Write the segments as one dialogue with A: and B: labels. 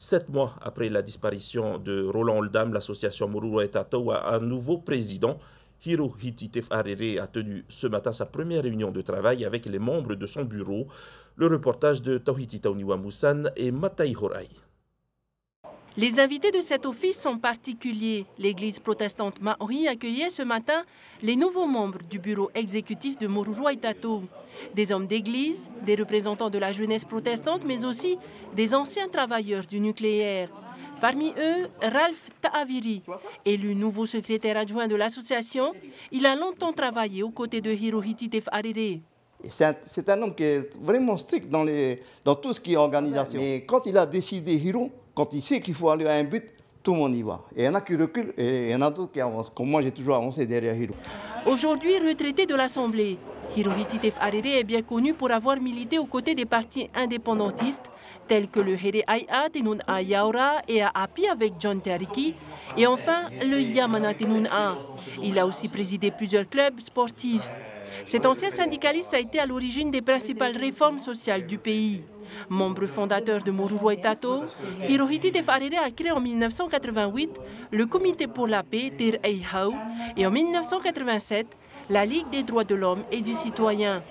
A: Sept mois après la disparition de Roland Oldham, l'association Moruro et a un nouveau président. Hirohiti Tefarere a tenu ce matin sa première réunion de travail avec les membres de son bureau. Le reportage de Tauhiti Tauniwa Moussan et Matai Horai.
B: Les invités de cet office sont particuliers. L'église protestante Maori accueillait ce matin les nouveaux membres du bureau exécutif de et Tato. Des hommes d'église, des représentants de la jeunesse protestante, mais aussi des anciens travailleurs du nucléaire. Parmi eux, Ralph Taaviri, élu nouveau secrétaire adjoint de l'association. Il a longtemps travaillé aux côtés de Hirohiti Tefarire.
A: C'est un, homme qui est vraiment strict dans, tout ce qui est organisation. Mais quand il a décidé Hiro, quand il sait qu'il faut aller à un but, tout le monde y va. il y en a qui reculent et il y en a d'autres qui avancent. Comme moi, j'ai toujours avancé derrière Hiro.
B: Aujourd'hui, retraité de l'Assemblée, Hirohiti Tefarere est bien connu pour avoir milité aux côtés des partis indépendantistes tels que le Here Aya, Tenun Ayaura, et Aapi avec John Tariki, et enfin le Yamana Tenun A. Il a aussi présidé plusieurs clubs sportifs. Cet ancien syndicaliste a été à l'origine des principales réformes sociales du pays. Membre fondateur de Moruro et Tato, Hirohiti Tefarere a créé en 1988 le Comité pour la paix Tir Eihau et en 1987 la Ligue des droits de l'homme et du citoyen.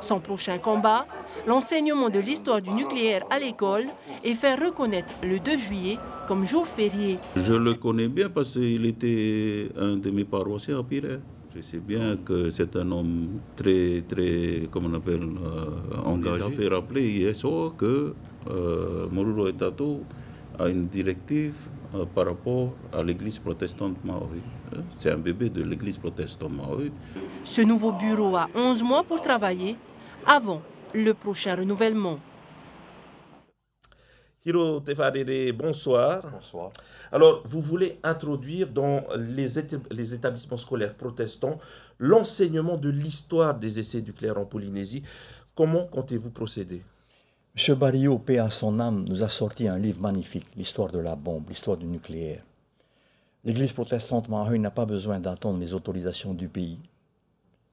B: Son prochain combat, l'enseignement de l'histoire du nucléaire à l'école et faire reconnaître le 2 juillet comme jour férié.
A: Je le connais bien parce qu'il était un de mes paroissiens à Piret. Je sais bien que c'est un homme très, très, comme on appelle, euh, engagé. J'ai fait rappeler soir que euh, Moruro Etato a une directive euh, par rapport à l'église protestante maori. Hein, c'est un bébé de l'église protestante maori.
B: Ce nouveau bureau a 11 mois pour travailler avant le prochain renouvellement.
A: Hiro Tevarere, bonsoir. Bonsoir. Alors, vous voulez introduire dans les, établissements scolaires protestants l'enseignement de l'histoire des essais nucléaires en Polynésie.
C: Comment comptez-vous procéder Monsieur Barillot, paix à son âme, nous a sorti un livre magnifique, l'histoire de la bombe, l'histoire du nucléaire. L'Église protestante Maheu n'a pas besoin d'attendre les autorisations du pays.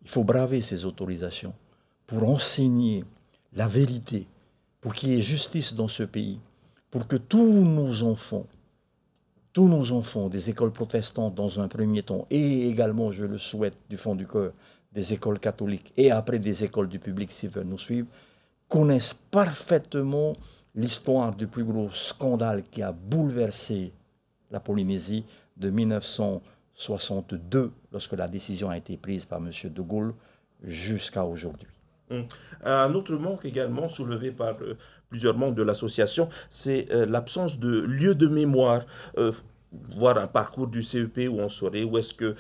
C: Il faut braver ces autorisations pour enseigner la vérité, pour qu'il y ait justice dans ce pays pour que tous nos enfants, tous nos enfants des écoles protestantes dans un premier temps, et également, je le souhaite du fond du cœur, des écoles catholiques et après des écoles du public s'ils veulent nous suivre, connaissent parfaitement l'histoire du plus gros scandale qui a bouleversé la Polynésie de 1962, lorsque la décision a été prise par M. de Gaulle, jusqu'à aujourd'hui.
A: Hum. Un autre manque également soulevé par euh, plusieurs membres de l'association, c'est euh, l'absence de lieux de mémoire euh, voire un parcours du CEP où on saurait où est-ce que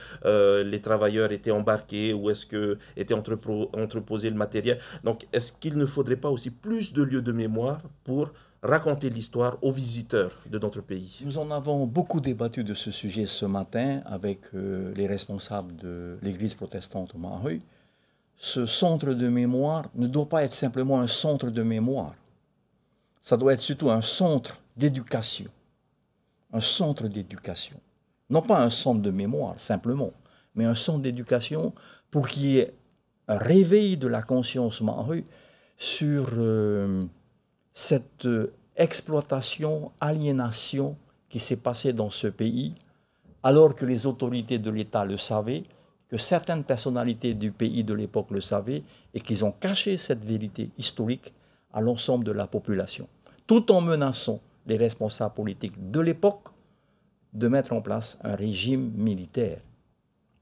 A: les travailleurs étaient embarqués, où est-ce que était entreposé le matériel.
C: Donc, est-ce qu'il ne faudrait pas aussi plus de lieux de mémoire
A: pour raconter l'histoire aux visiteurs de notre pays
C: Nous en avons beaucoup débattu de ce sujet ce matin avec les responsables de l'Église protestante au Maroc ce centre de mémoire ne doit pas être simplement un centre de mémoire. Ça doit être surtout un centre d'éducation. Un centre d'éducation. Non pas un centre de mémoire simplement, mais un centre d'éducation pour qu'il y ait un réveil de la conscience marue sur euh, cette euh, exploitation, aliénation qui s'est passée dans ce pays, alors que les autorités de l'État le savaient, que certaines personnalités du pays de l'époque le savaient et qu'ils ont caché cette vérité historique à l'ensemble de la population, tout en menaçant les responsables politiques de l'époque de mettre en place un régime militaire.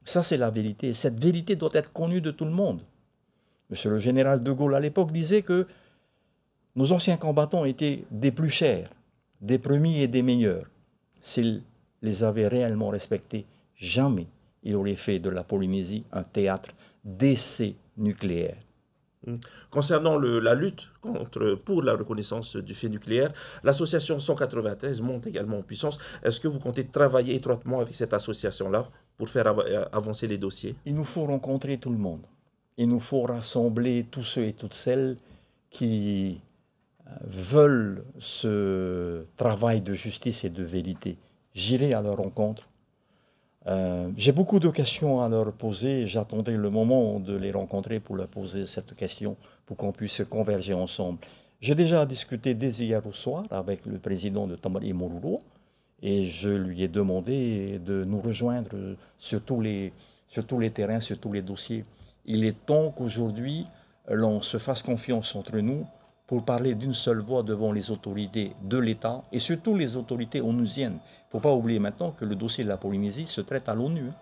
C: Ça, c'est la vérité. Cette vérité doit être connue de tout le monde. Monsieur le général de Gaulle, à l'époque, disait que nos anciens combattants étaient des plus chers, des premiers et des meilleurs, s'ils les avaient réellement respectés. Jamais il aurait fait de la Polynésie un théâtre d'essais nucléaires.
A: Hmm. Concernant la lutte pour la reconnaissance du fait nucléaire, l'association 193 monte également en puissance. Est-ce que vous comptez travailler étroitement avec cette association-là pour faire euh, avancer les dossiers
C: Il nous faut rencontrer tout le monde. Il nous faut rassembler tous ceux et toutes celles qui euh, veulent ce travail de justice et de vérité. J'irai à leur rencontre euh, j'ai beaucoup de questions à leur poser. J'attendais le moment de les rencontrer pour leur poser cette question, pour qu'on puisse converger ensemble. J'ai déjà discuté dès hier au soir avec le président de Tamari Moruro et je lui ai demandé de nous rejoindre sur les, sur tous les terrains, sur tous les dossiers. Il est temps qu'aujourd'hui, l'on se fasse confiance entre nous pour parler d'une seule voix devant les autorités de l'État et surtout les autorités onusiennes. Il ne faut pas oublier maintenant que le dossier de la Polynésie se traite à l'ONU. Hein.